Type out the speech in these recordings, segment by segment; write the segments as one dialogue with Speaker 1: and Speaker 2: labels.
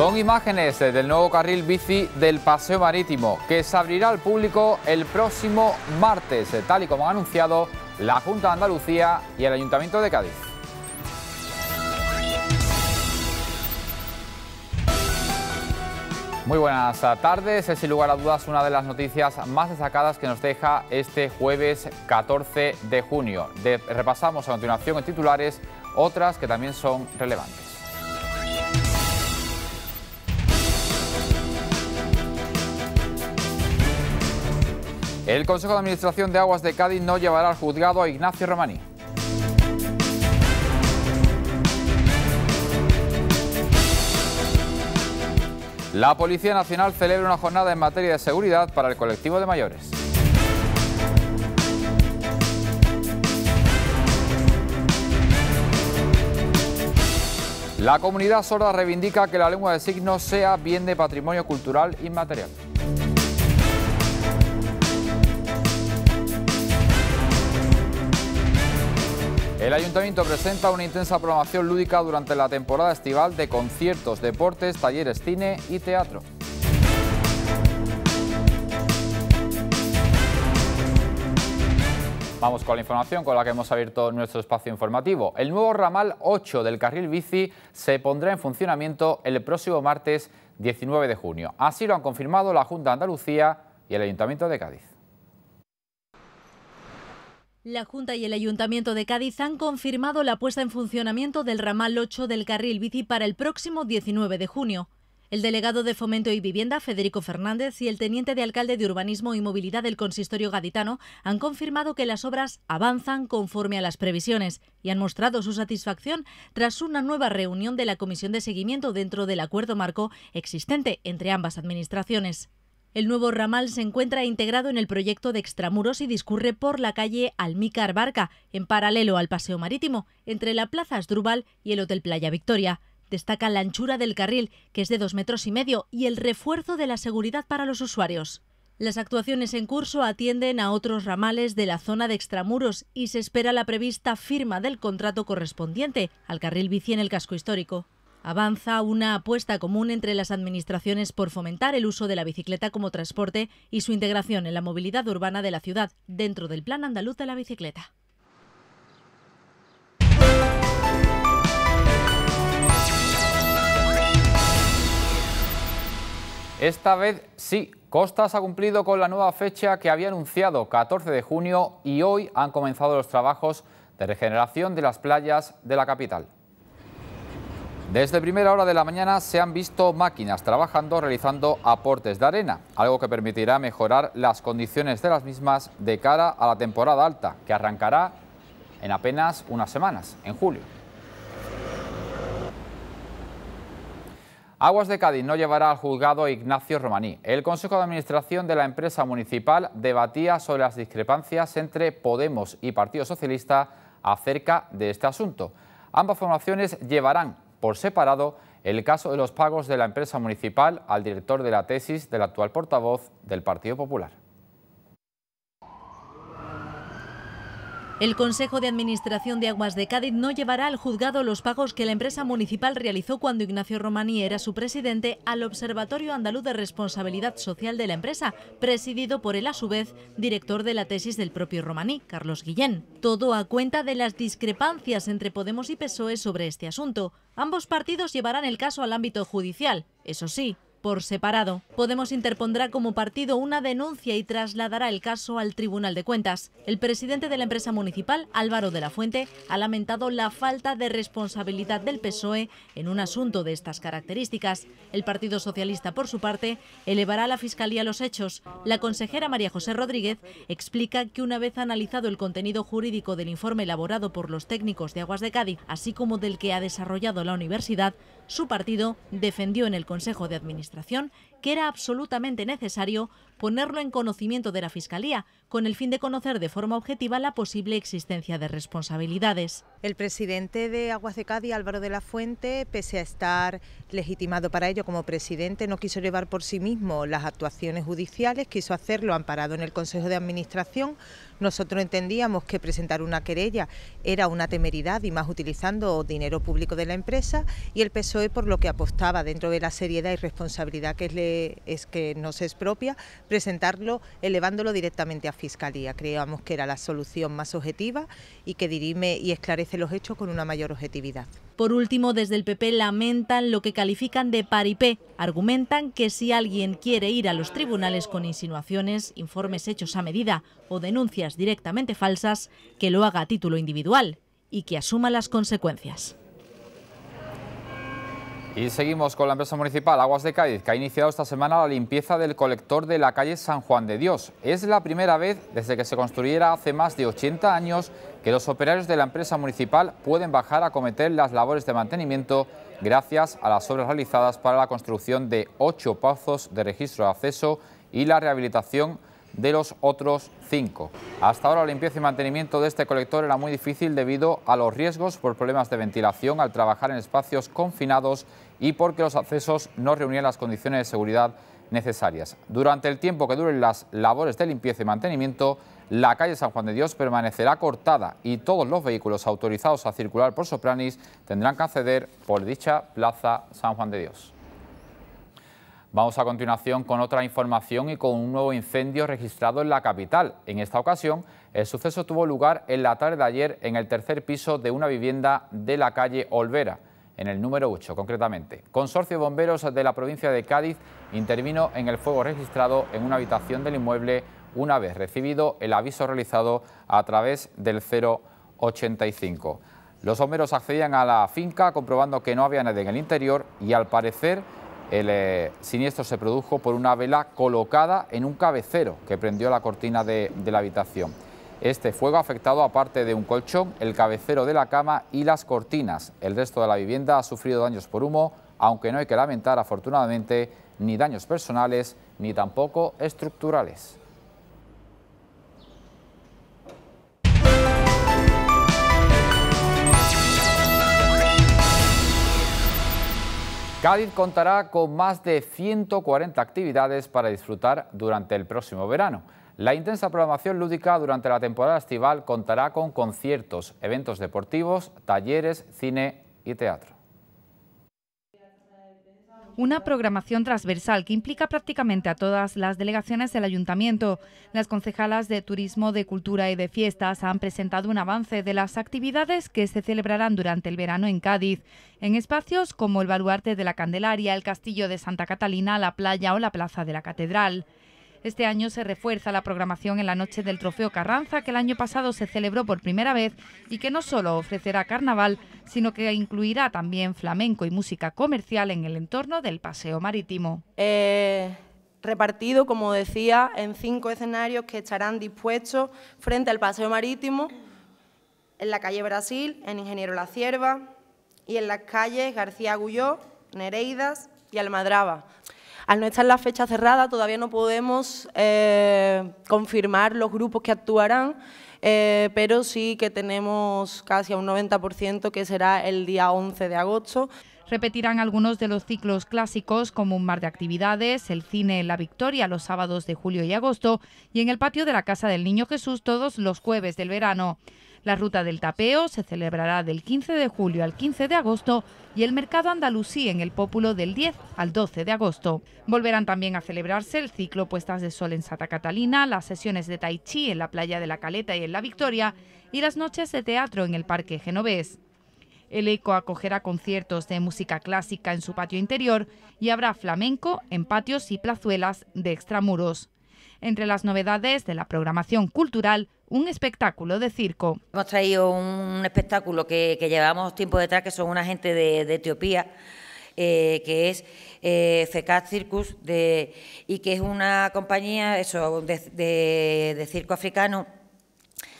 Speaker 1: Son imágenes eh, del nuevo carril bici del Paseo Marítimo que se abrirá al público el próximo martes, eh, tal y como han anunciado la Junta de Andalucía y el Ayuntamiento de Cádiz. Muy buenas tardes, es sin lugar a dudas una de las noticias más destacadas que nos deja este jueves 14 de junio. repasamos a continuación en titulares otras que también son relevantes. El Consejo de Administración de Aguas de Cádiz no llevará al juzgado a Ignacio Romaní. La Policía Nacional celebra una jornada en materia de seguridad para el colectivo de mayores. La comunidad sorda reivindica que la lengua de signos sea bien de patrimonio cultural inmaterial. El ayuntamiento presenta una intensa programación lúdica durante la temporada estival de conciertos, deportes, talleres, cine y teatro. Vamos con la información con la que hemos abierto nuestro espacio informativo. El nuevo ramal 8 del carril bici se pondrá en funcionamiento el próximo martes 19 de junio. Así lo han confirmado la Junta de Andalucía y el Ayuntamiento de Cádiz.
Speaker 2: La Junta y el Ayuntamiento de Cádiz han confirmado la puesta en funcionamiento del ramal 8 del carril bici para el próximo 19 de junio. El delegado de Fomento y Vivienda, Federico Fernández, y el teniente de alcalde de Urbanismo y Movilidad del Consistorio Gaditano han confirmado que las obras avanzan conforme a las previsiones y han mostrado su satisfacción tras una nueva reunión de la Comisión de Seguimiento dentro del acuerdo marco existente entre ambas administraciones. El nuevo ramal se encuentra integrado en el proyecto de extramuros y discurre por la calle Almícar Barca, en paralelo al paseo marítimo, entre la Plaza Asdrúbal y el Hotel Playa Victoria. Destaca la anchura del carril, que es de dos metros y medio, y el refuerzo de la seguridad para los usuarios. Las actuaciones en curso atienden a otros ramales de la zona de extramuros y se espera la prevista firma del contrato correspondiente al carril bici en el casco histórico avanza una apuesta común entre las administraciones por fomentar el uso de la bicicleta como transporte y su integración en la movilidad urbana de la ciudad dentro del Plan Andaluz de la Bicicleta.
Speaker 1: Esta vez sí, Costas ha cumplido con la nueva fecha que había anunciado, 14 de junio, y hoy han comenzado los trabajos de regeneración de las playas de la capital. Desde primera hora de la mañana se han visto máquinas trabajando realizando aportes de arena, algo que permitirá mejorar las condiciones de las mismas de cara a la temporada alta, que arrancará en apenas unas semanas, en julio. Aguas de Cádiz no llevará al juzgado Ignacio Romaní. El Consejo de Administración de la empresa municipal debatía sobre las discrepancias entre Podemos y Partido Socialista acerca de este asunto. Ambas formaciones llevarán por separado el caso de los pagos de la empresa municipal al director de la tesis del actual portavoz del Partido Popular.
Speaker 2: El Consejo de Administración de Aguas de Cádiz no llevará al juzgado los pagos que la empresa municipal realizó cuando Ignacio Romaní era su presidente al Observatorio Andaluz de Responsabilidad Social de la empresa, presidido por él a su vez director de la tesis del propio Romaní, Carlos Guillén. Todo a cuenta de las discrepancias entre Podemos y PSOE sobre este asunto. Ambos partidos llevarán el caso al ámbito judicial, eso sí, por separado, Podemos interpondrá como partido una denuncia y trasladará el caso al Tribunal de Cuentas. El presidente de la empresa municipal, Álvaro de la Fuente, ha lamentado la falta de responsabilidad del PSOE en un asunto de estas características. El Partido Socialista, por su parte, elevará a la Fiscalía los hechos. La consejera María José Rodríguez explica que una vez analizado el contenido jurídico del informe elaborado por los técnicos de Aguas de Cádiz, así como del que ha desarrollado la universidad, su partido defendió en el Consejo de Administración que era absolutamente necesario ponerlo en conocimiento de la Fiscalía, con el fin de conocer de forma objetiva la posible existencia de responsabilidades.
Speaker 3: El presidente de Aguas de Cádiz, Álvaro de la Fuente, pese a estar legitimado para ello como presidente, no quiso llevar por sí mismo las actuaciones judiciales, quiso hacerlo amparado en el Consejo de Administración. Nosotros entendíamos que presentar una querella era una temeridad y más utilizando dinero público de la empresa y el PSOE por lo que apostaba dentro de la seriedad y responsabilidad que, es que nos es propia, presentarlo elevándolo directamente a Fiscalía. Creíamos que era la solución más objetiva y que dirime y esclarece los hechos con una mayor objetividad.
Speaker 2: Por último, desde el PP lamentan lo que califican de paripé. Argumentan que si alguien quiere ir a los tribunales con insinuaciones, informes hechos a medida o denuncias directamente falsas, que lo haga a título individual y que asuma las consecuencias.
Speaker 1: Y seguimos con la empresa municipal Aguas de Cádiz, que ha iniciado esta semana la limpieza del colector de la calle San Juan de Dios. Es la primera vez desde que se construyera hace más de 80 años que los operarios de la empresa municipal pueden bajar a cometer las labores de mantenimiento gracias a las obras realizadas para la construcción de ocho pozos de registro de acceso y la rehabilitación de los otros cinco. Hasta ahora la limpieza y mantenimiento de este colector era muy difícil debido a los riesgos por problemas de ventilación al trabajar en espacios confinados y porque los accesos no reunían las condiciones de seguridad necesarias. Durante el tiempo que duren las labores de limpieza y mantenimiento, la calle San Juan de Dios permanecerá cortada y todos los vehículos autorizados a circular por Sopranis tendrán que acceder por dicha plaza San Juan de Dios. Vamos a continuación con otra información y con un nuevo incendio registrado en la capital. En esta ocasión, el suceso tuvo lugar en la tarde de ayer en el tercer piso de una vivienda de la calle Olvera, en el número 8 concretamente. Consorcio de Bomberos de la provincia de Cádiz intervino en el fuego registrado en una habitación del inmueble una vez recibido el aviso realizado a través del 085. Los bomberos accedían a la finca comprobando que no había nadie en el interior y al parecer el eh, siniestro se produjo por una vela colocada en un cabecero que prendió la cortina de, la habitación. Este fuego ha afectado aparte de un colchón, el cabecero de la cama y las cortinas. El resto de la vivienda ha sufrido daños por humo, aunque no hay que lamentar afortunadamente ni daños personales ni tampoco estructurales. Cádiz contará con más de 140 actividades para disfrutar durante el próximo verano. La intensa programación lúdica durante la temporada estival contará con conciertos, eventos deportivos, talleres, cine y teatro.
Speaker 4: Una programación transversal que implica prácticamente a todas las delegaciones del ayuntamiento. Las concejalas de Turismo, de Cultura y de Fiestas han presentado un avance de las actividades que se celebrarán durante el verano en Cádiz, en espacios como el Baluarte de la Candelaria, el Castillo de Santa Catalina, la playa o la Plaza de la Catedral. Este año se refuerza la programación en la noche del Trofeo Carranza, que el año pasado se celebró por primera vez y que no solo ofrecerá carnaval, sino que incluirá también flamenco y música comercial en el entorno del paseo marítimo.
Speaker 5: Eh, repartido, como decía, en cinco escenarios que estarán dispuestos frente al Paseo Marítimo, en la calle Brasil, en Ingeniero La Cierva y en las calles García Agulló, Nereidas y Almadraba, al no estar la fecha cerrada, todavía no podemos eh, confirmar los grupos que actuarán, eh, pero sí que tenemos casi
Speaker 4: un 90% que será el día 11 de agosto. Repetirán algunos de los ciclos clásicos como un mar de actividades, el cine La Victoria los sábados de julio y agosto y en el patio de la Casa del Niño Jesús todos los jueves del verano. La ruta del tapeo se celebrará del 15 de julio al 15 de agosto y el mercado andalusí en el Pópulo del 10 al 12 de agosto. Volverán también a celebrarse el ciclo Puestas de Sol en Santa Catalina, las sesiones de Tai Chi en la playa de la Caleta y en la Victoria y las noches de teatro en el Parque Genovés. El ECO acogerá conciertos de música clásica en su patio interior y habrá flamenco en patios y plazuelas de extramuros. Entre las novedades de la programación cultural un espectáculo de circo. Hemos traído un
Speaker 5: espectáculo que, llevamos tiempo detrás, que son una gente de, Etiopía, eh, que es eh, FECAT Circus, de, y que es una compañía de, circo africano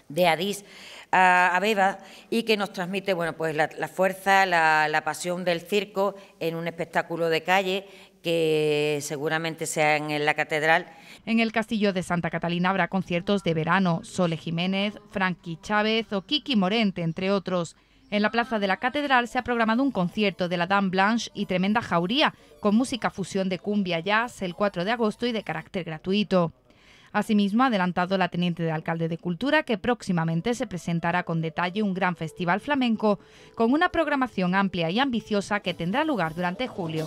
Speaker 5: de Adís a Abeba y que nos transmite bueno, pues la, fuerza, la, la, pasión del circo en un espectáculo de calle que seguramente sea en la catedral
Speaker 4: en el Castillo de Santa Catalina habrá conciertos de verano, Sole Jiménez, Frankie Chávez o Kiki Morente, entre otros. En la plaza de la Catedral se ha programado un concierto de la Dame Blanche y Tremenda Jauría, con música fusión de cumbia jazz el 4 de agosto y de carácter gratuito. Asimismo, ha adelantado la teniente de alcalde de Cultura que próximamente se presentará con detalle un gran festival flamenco con una programación amplia y ambiciosa que tendrá lugar durante julio.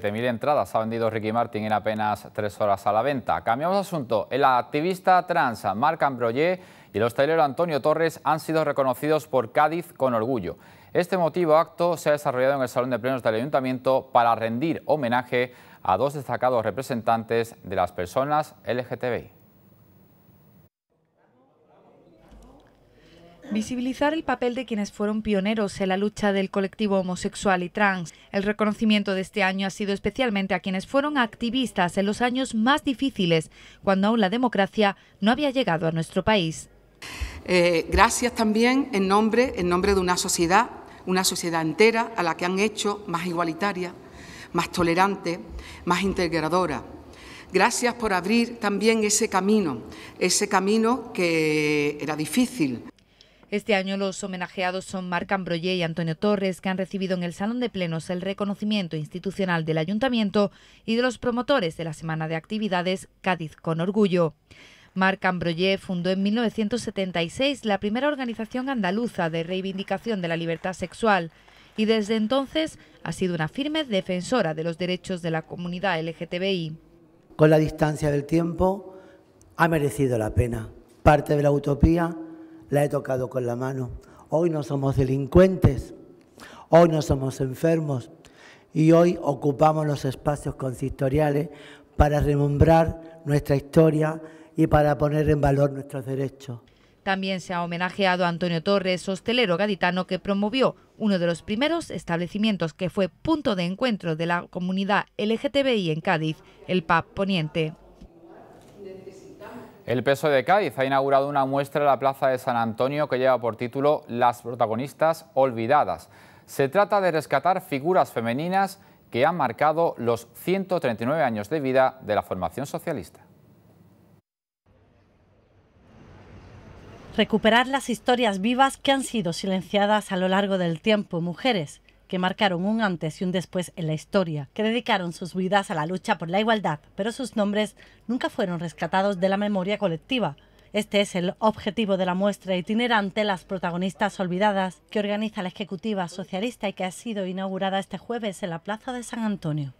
Speaker 1: 7.000 entradas ha vendido Ricky Martin en apenas tres horas a la venta. Cambiamos asunto. El activista trans Marc Ambroyé y el hostelero Antonio Torres han sido reconocidos por Cádiz con orgullo. Este motivo acto se ha desarrollado en el Salón de Plenos del Ayuntamiento para rendir homenaje a dos destacados representantes de las personas LGTBI.
Speaker 4: Visibilizar el papel de quienes fueron pioneros en la lucha del colectivo homosexual y trans. El reconocimiento de este año ha sido especialmente a quienes fueron activistas en los años más difíciles, cuando aún la democracia no había llegado a nuestro país. Eh, gracias también en nombre, en nombre de una sociedad, una sociedad entera a la que han hecho más
Speaker 3: igualitaria, más tolerante, más integradora. Gracias por abrir también ese camino, ese camino que era difícil,
Speaker 4: este año los homenajeados son Marc Ambroyé y Antonio Torres, que han recibido en el Salón de Plenos el reconocimiento institucional del Ayuntamiento y de los promotores de la Semana de Actividades Cádiz con Orgullo. Marc Ambroyé fundó en 1976 la primera organización andaluza de reivindicación de la libertad sexual y desde entonces ha sido una firme defensora de los derechos de la comunidad LGTBI.
Speaker 2: Con la distancia del tiempo ha merecido la pena. Parte de la utopía la he tocado con la mano. Hoy no somos delincuentes, hoy no somos enfermos y hoy ocupamos los espacios consistoriales para remembrar nuestra historia y para poner en valor nuestros derechos.
Speaker 4: También se ha homenajeado a Antonio Torres, hostelero gaditano que promovió uno de los primeros establecimientos que fue punto de encuentro de la comunidad LGTBI en Cádiz, el PAP Poniente.
Speaker 1: El PSOE de Cádiz ha inaugurado una muestra en la Plaza de San Antonio que lleva por título Las protagonistas olvidadas. Se trata de rescatar figuras femeninas que han marcado los 139 años de vida de la formación socialista.
Speaker 5: Recuperar las historias vivas que han sido silenciadas a lo largo del tiempo, mujeres que marcaron un antes y un después en la historia, que dedicaron sus vidas a la lucha por la igualdad, pero sus nombres nunca fueron rescatados de la memoria colectiva. Este es el objetivo de la muestra itinerante Las protagonistas olvidadas, que organiza la Ejecutiva Socialista y que ha sido inaugurada este jueves en la Plaza de San Antonio.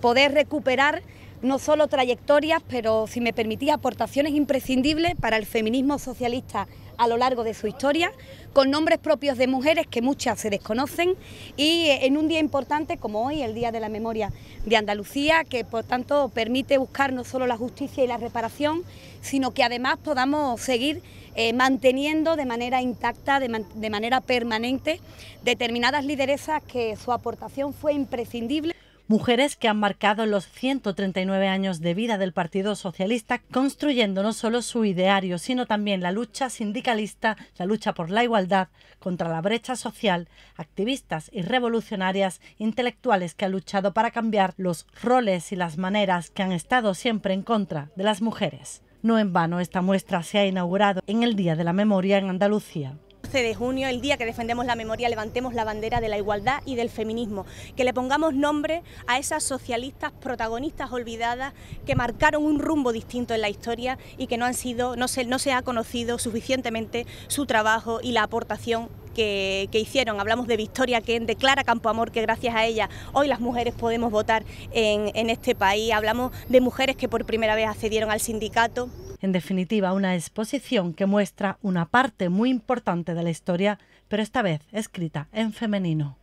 Speaker 5: Poder recuperar no solo trayectorias, pero,
Speaker 6: si me permitía aportaciones imprescindibles para el feminismo socialista a lo largo de su historia, con nombres propios de mujeres que muchas se desconocen y eh, en un día importante como hoy, el Día de la Memoria de Andalucía, que por tanto permite buscar no solo la justicia y la reparación, sino que además podamos seguir eh, manteniendo de manera intacta, de manera permanente, determinadas lideresas que su aportación fue
Speaker 5: imprescindible mujeres que han marcado los 139 años de vida del Partido Socialista, construyendo no solo su ideario, sino también la lucha sindicalista, la lucha por la igualdad, contra la brecha social, activistas y revolucionarias intelectuales que han luchado para cambiar los roles y las maneras que han estado siempre en contra de las mujeres. No en vano esta muestra se ha inaugurado en el Día de la Memoria en Andalucía de junio, el día que defendemos la memoria, levantemos la bandera de la igualdad y del feminismo, que le pongamos nombre a esas socialistas protagonistas olvidadas que marcaron un rumbo distinto en la historia y que no han sido, no se ha conocido suficientemente su trabajo y la aportación que, hicieron. Hablamos de Victoria Kent, declara Clara Campoamor, que gracias a ella hoy las mujeres podemos votar en, en este país. Hablamos de mujeres que por primera vez accedieron al sindicato. En definitiva, una exposición que muestra una parte muy importante de la historia, pero esta vez escrita en femenino.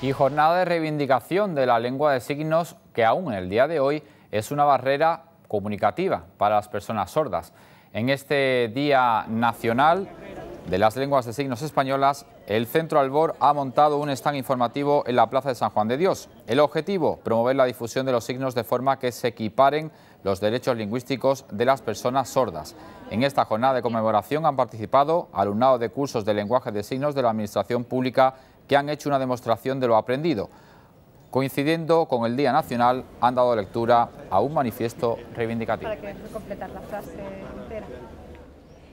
Speaker 1: y jornada de reivindicación de la lengua de signos que aún en el día de hoy es una barrera comunicativa para las personas sordas. En este Día Nacional de las Lenguas de Signos Españolas, el Centro Albor ha montado un stand informativo en la Plaza de San Juan de Dios. El objetivo, promover la difusión de los signos de forma que se equiparen los derechos lingüísticos de las personas sordas. En esta jornada de conmemoración han participado ...alumnados de cursos de lenguaje de signos de la Administración Pública que han hecho una demostración de lo aprendido coincidiendo con el Día Nacional, han dado lectura a un manifiesto reivindicativo.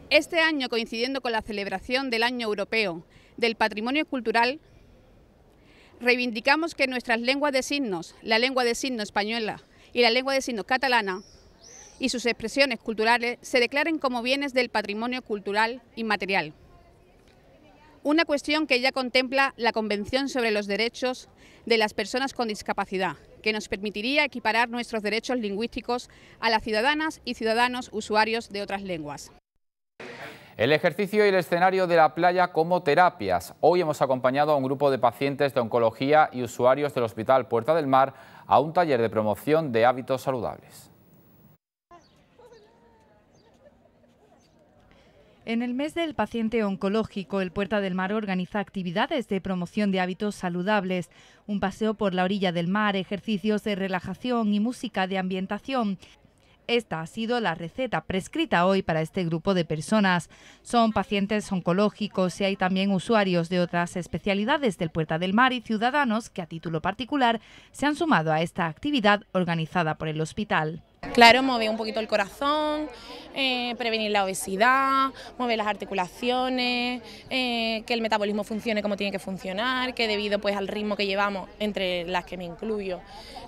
Speaker 4: Este año, coincidiendo con la celebración del Año Europeo del Patrimonio Cultural, reivindicamos que nuestras lenguas de signos, la lengua de signos española y la lengua de signos catalana, y sus expresiones culturales se declaren como bienes del patrimonio cultural inmaterial una cuestión que ya contempla la Convención sobre los Derechos de las Personas con Discapacidad, que nos permitiría equiparar nuestros derechos lingüísticos a las ciudadanas y ciudadanos usuarios de otras lenguas.
Speaker 1: El ejercicio y el escenario de la playa como terapias. Hoy hemos acompañado a un grupo de pacientes de oncología y usuarios del Hospital Puerta del Mar a un taller de promoción de hábitos saludables.
Speaker 4: En el mes del paciente oncológico, el Puerta del Mar organiza actividades de promoción de hábitos saludables, un paseo por la orilla del mar, ejercicios de relajación y música de ambientación. Esta ha sido la receta prescrita hoy para este grupo de personas. Son pacientes oncológicos y hay también usuarios de otras especialidades del Puerta del Mar y ciudadanos que a título particular se han sumado a esta actividad organizada por el hospital. Claro,
Speaker 2: mover un poquito el corazón, eh, prevenir la obesidad, mover las articulaciones, eh, que el metabolismo funcione como tiene que funcionar, que debido pues al ritmo que llevamos, entre las que me incluyo,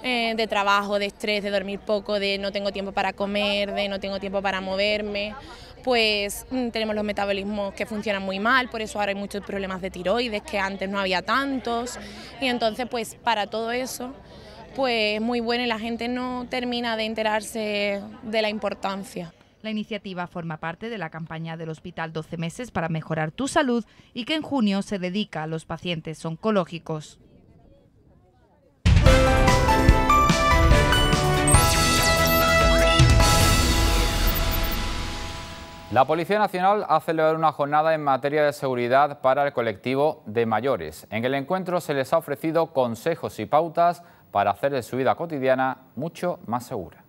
Speaker 2: eh, de trabajo, de estrés, de dormir poco, de no tengo tiempo para comer, de no tengo tiempo para moverme, pues mm, tenemos los metabolismos que funcionan muy mal, por eso ahora hay muchos problemas de tiroides que antes no
Speaker 4: había tantos, y entonces pues para todo eso pues muy bueno y la gente no termina de enterarse de la importancia. La iniciativa forma parte de la campaña del Hospital 12 meses para mejorar tu salud y que en junio se dedica a los pacientes oncológicos.
Speaker 1: La Policía Nacional ha celebrado una jornada en materia de seguridad para el colectivo de mayores. En el encuentro se les ha ofrecido consejos y pautas para hacer de su vida cotidiana mucho más segura.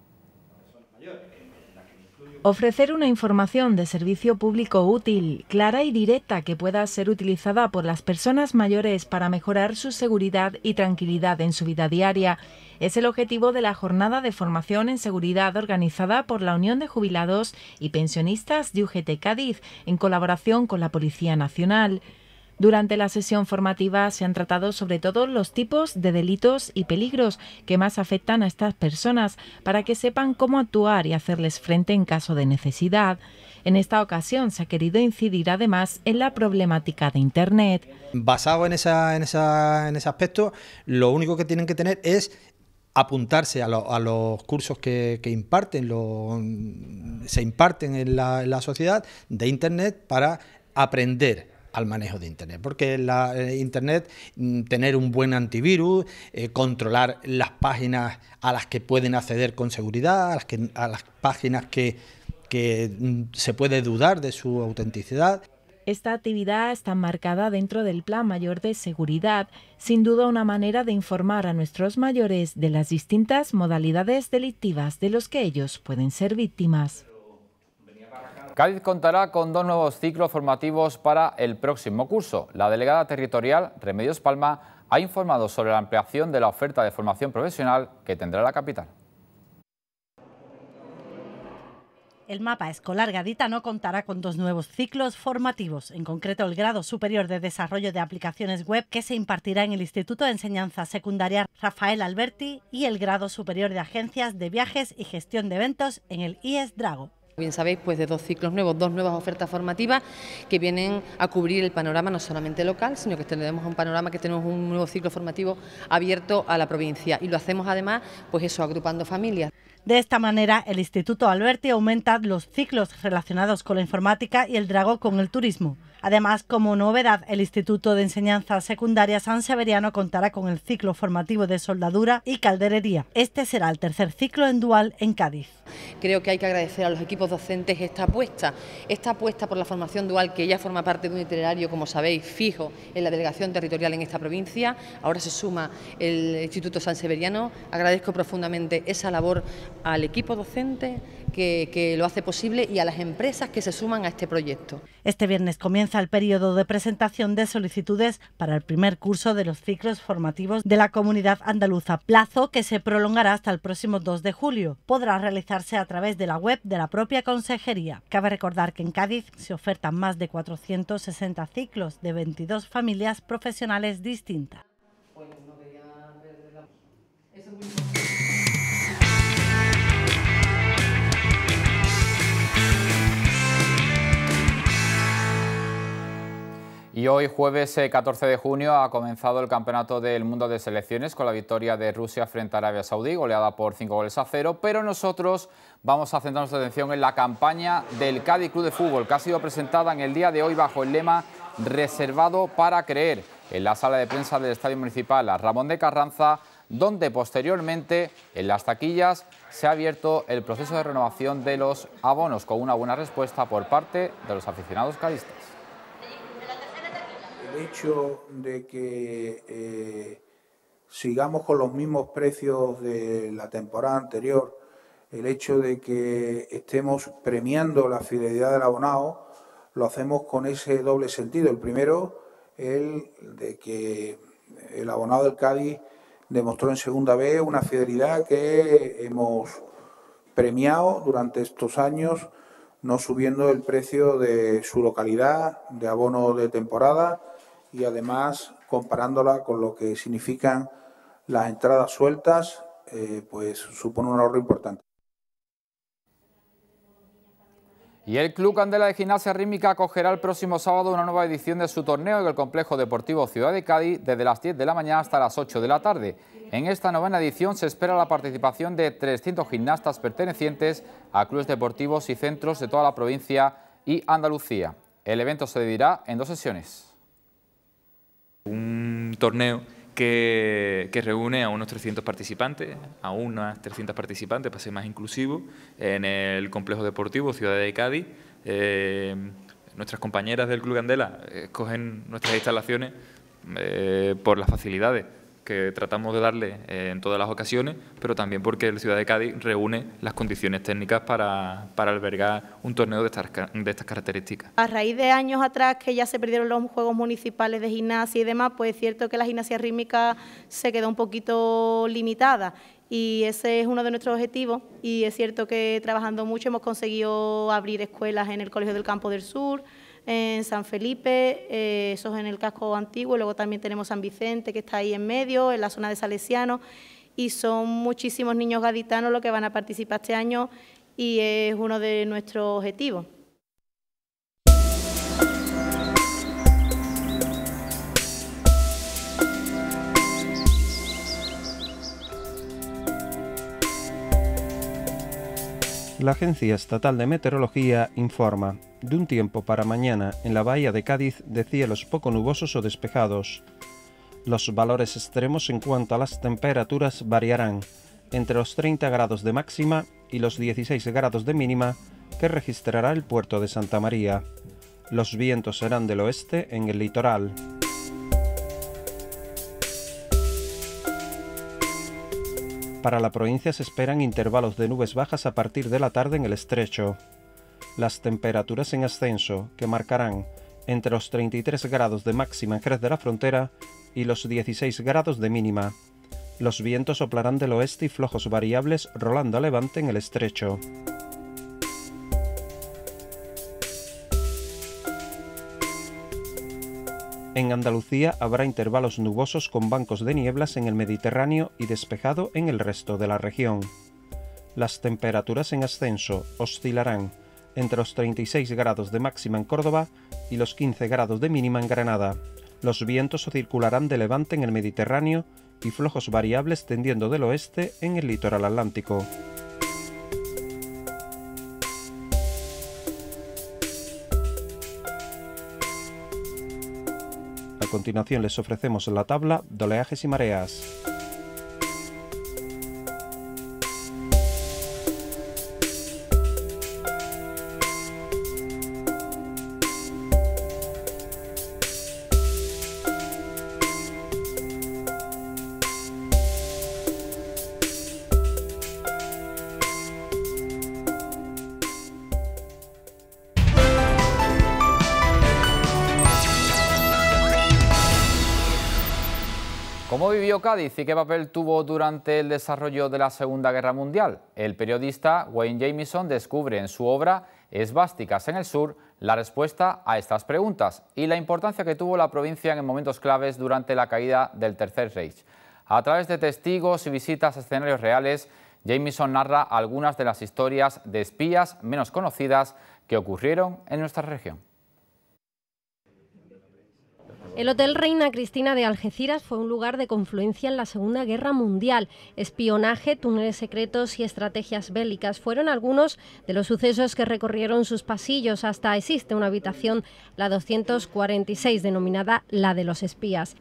Speaker 3: Ofrecer una información de servicio público útil, clara y directa que pueda ser utilizada por las personas mayores para mejorar su seguridad y tranquilidad en su vida diaria es el objetivo de la jornada de formación en seguridad organizada por la Unión de Jubilados y Pensionistas de UGT Cádiz en colaboración con la Policía Nacional. Durante la sesión formativa se han tratado sobre todo los tipos de delitos y peligros que más afectan a estas personas para que sepan cómo actuar y hacerles frente en caso de necesidad. En esta ocasión se ha querido incidir además en la problemática de Internet.
Speaker 7: Basado en, en, ese aspecto, lo único que tienen que tener es apuntarse a, los cursos que, imparten, se imparten en la, en la sociedad
Speaker 2: de Internet para aprender al manejo de Internet, porque la eh, Internet,
Speaker 5: mm, tener un buen antivirus, eh, controlar las páginas a las que
Speaker 1: pueden acceder con seguridad, a las, a las páginas que, que mm, se puede dudar de su autenticidad.
Speaker 3: Esta actividad está marcada dentro del Plan Mayor de Seguridad, sin duda una manera de informar a nuestros mayores de las distintas modalidades delictivas de los que ellos pueden ser víctimas.
Speaker 1: Cádiz contará con dos nuevos ciclos formativos para el próximo curso. La delegada territorial, Remedios Palma, ha informado sobre la ampliación de la oferta de formación profesional que tendrá la capital.
Speaker 5: el mapa escolar gaditano contará con dos nuevos ciclos formativos, en concreto el grado superior de desarrollo de aplicaciones web que se impartirá en el Instituto de Enseñanza Secundaria Rafael Alberti y el grado superior de agencias de viajes y gestión de eventos en el IES Drago bien sabéis, pues de dos ciclos nuevos, dos nuevas ofertas formativas que vienen a cubrir el panorama no solamente local, sino que tenemos un panorama que tenemos un nuevo ciclo formativo abierto a la provincia y lo hacemos además, pues eso, agrupando familias. De esta manera, el Instituto Alberti aumenta los ciclos relacionados con la informática y el drago con el turismo. Además, como novedad, el Instituto de Enseñanza Secundaria San Severiano contará con el ciclo formativo de soldadura y calderería. Este será el tercer ciclo en dual en Cádiz. Creo que hay que agradecer a los equipos docentes esta apuesta, esta apuesta por la formación dual que ya forma parte de un itinerario, como sabéis, fijo en la delegación territorial en esta provincia. Ahora se suma el Instituto San Severiano. Agradezco profundamente esa labor al equipo docente que, lo hace posible y a las empresas que se suman a este proyecto. Este viernes comienza el periodo de presentación de solicitudes para el primer curso de los ciclos formativos de la comunidad andaluza, plazo que se prolongará hasta el próximo 2 de julio. Podrá realizarse a través de la web de la propia consejería. Cabe recordar que en Cádiz se ofertan más de 460 ciclos de 22 familias profesionales distintas.
Speaker 1: Y hoy, jueves 14 eh, de junio, ha comenzado el Campeonato del Mundo de Selecciones con la victoria de Rusia frente a Arabia Saudí, goleada por 5 goles a 0. Pero nosotros vamos a centrar nuestra atención en la campaña del Cádiz Club de Fútbol, que ha sido presentada en el día de hoy bajo el lema Reservado para Creer, en la sala de prensa del Estadio Municipal a Ramón de Carranza, donde posteriormente, en las taquillas, se ha abierto el proceso de renovación de los abonos, con una buena respuesta por parte de los aficionados cadistas
Speaker 7: el hecho de que eh, sigamos con los mismos precios de la temporada anterior, el hecho de que estemos premiando la fidelidad del abonado, lo hacemos con ese doble sentido. El primero, el de que el abonado del Cádiz demostró en segunda vez una fidelidad que hemos premiado durante estos años, no subiendo el precio de su localidad, de abono de temporada, y además comparándola con lo que significan las entradas sueltas, eh, pues supone un ahorro importante.
Speaker 1: Y el Club Candela de Gimnasia Rítmica acogerá el próximo sábado una nueva edición de su torneo en el Complejo Deportivo Ciudad de Cádiz desde las 10 de la mañana hasta las 8 de la tarde. En esta novena edición se espera la participación de 300 gimnastas pertenecientes a clubes deportivos y centros de toda la provincia y Andalucía. El evento se dividirá en dos sesiones torneo que, reúne a unos 300 participantes, a unas 300 participantes para ser más inclusivo, en el complejo deportivo Ciudad de Cádiz. Eh, nuestras compañeras del Club Andela escogen eh, nuestras instalaciones eh, por las facilidades que tratamos de darle eh, en todas las ocasiones, pero también porque la ciudad de Cádiz reúne las condiciones técnicas para, para albergar un torneo de estas, de estas
Speaker 7: características.
Speaker 2: A raíz de años atrás que ya se perdieron los Juegos Municipales de Gimnasia y demás, pues es cierto que la gimnasia rítmica se quedó un poquito limitada y ese es uno de nuestros objetivos y es cierto que trabajando mucho hemos conseguido abrir escuelas en el Colegio del Campo del Sur, en San Felipe, eh, eso es en el casco antiguo, luego también tenemos San Vicente que está ahí en medio, en la zona de Salesiano, y son muchísimos niños gaditanos los que van a participar este año y es uno de nuestros objetivos.
Speaker 7: la Agencia Estatal de Meteorología informa de un tiempo para mañana en la bahía de Cádiz de cielos poco nubosos o despejados. Los valores extremos en cuanto a las temperaturas variarán entre los 30 grados de máxima y los 16 grados de mínima que registrará el puerto de Santa María. Los vientos serán del oeste en el litoral. Para la provincia se esperan intervalos de nubes bajas a partir de la tarde en el estrecho las temperaturas en ascenso que marcarán entre los 33 grados de máxima en Jerez de la Frontera y los 16 grados de mínima. Los vientos soplarán del oeste y flojos variables rolando a levante en el estrecho. En Andalucía habrá intervalos nubosos con bancos de nieblas en el Mediterráneo y despejado en el resto de la región. Las temperaturas en ascenso oscilarán entre los 36 grados de máxima en Córdoba y los 15 grados de mínima en Granada. Los vientos circularán de levante en el Mediterráneo y flojos variables tendiendo del oeste en el litoral atlántico. A continuación les ofrecemos la tabla de oleajes y mareas.
Speaker 1: Cádiz y qué papel tuvo durante el desarrollo de la Segunda Guerra Mundial? El periodista Wayne Jameson descubre en su obra Esvásticas en el Sur la respuesta a estas preguntas y la importancia que tuvo la provincia en momentos claves durante la caída del Tercer Reich. A través de testigos y visitas a escenarios reales, Jameson narra algunas de las historias de espías menos conocidas que ocurrieron en nuestra región.
Speaker 6: El Hotel Reina Cristina de Algeciras fue un lugar de confluencia en la Segunda Guerra Mundial. Espionaje, túneles secretos y estrategias bélicas fueron algunos de los sucesos que recorrieron sus pasillos. Hasta existe una habitación, la 246, denominada la de los espías.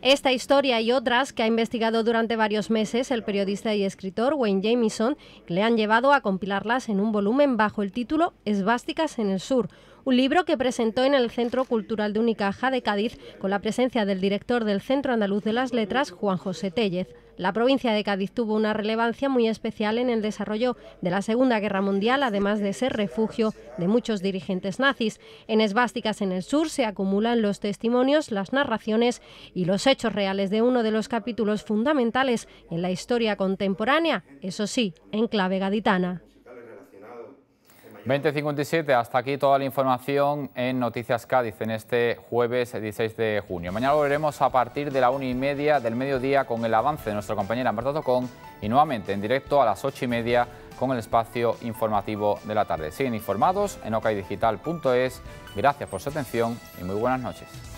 Speaker 6: Esta historia y otras que ha investigado durante varios meses el periodista y escritor Wayne Jameson le han llevado a compilarlas en un volumen bajo el título Esvásticas en el Sur, un libro que presentó en el Centro Cultural de Unicaja de Cádiz con la presencia del director del Centro Andaluz de las Letras, Juan José Tellez. La provincia de Cádiz tuvo una relevancia muy especial en el desarrollo de la Segunda Guerra Mundial, además de ser refugio de muchos dirigentes nazis. En Esvásticas en el Sur se acumulan los testimonios, las narraciones y los hechos reales de uno de los capítulos fundamentales en la historia contemporánea, eso sí, en clave gaditana.
Speaker 1: 20.57, hasta aquí toda la información en Noticias Cádiz en este jueves 16 de junio. Mañana volveremos a partir de la una y media del mediodía con el avance de nuestra compañera Marta Tocón y nuevamente en directo a las ocho y media con el espacio informativo de la tarde. Siguen informados en ocaidigital.es. Gracias por su atención y muy buenas noches.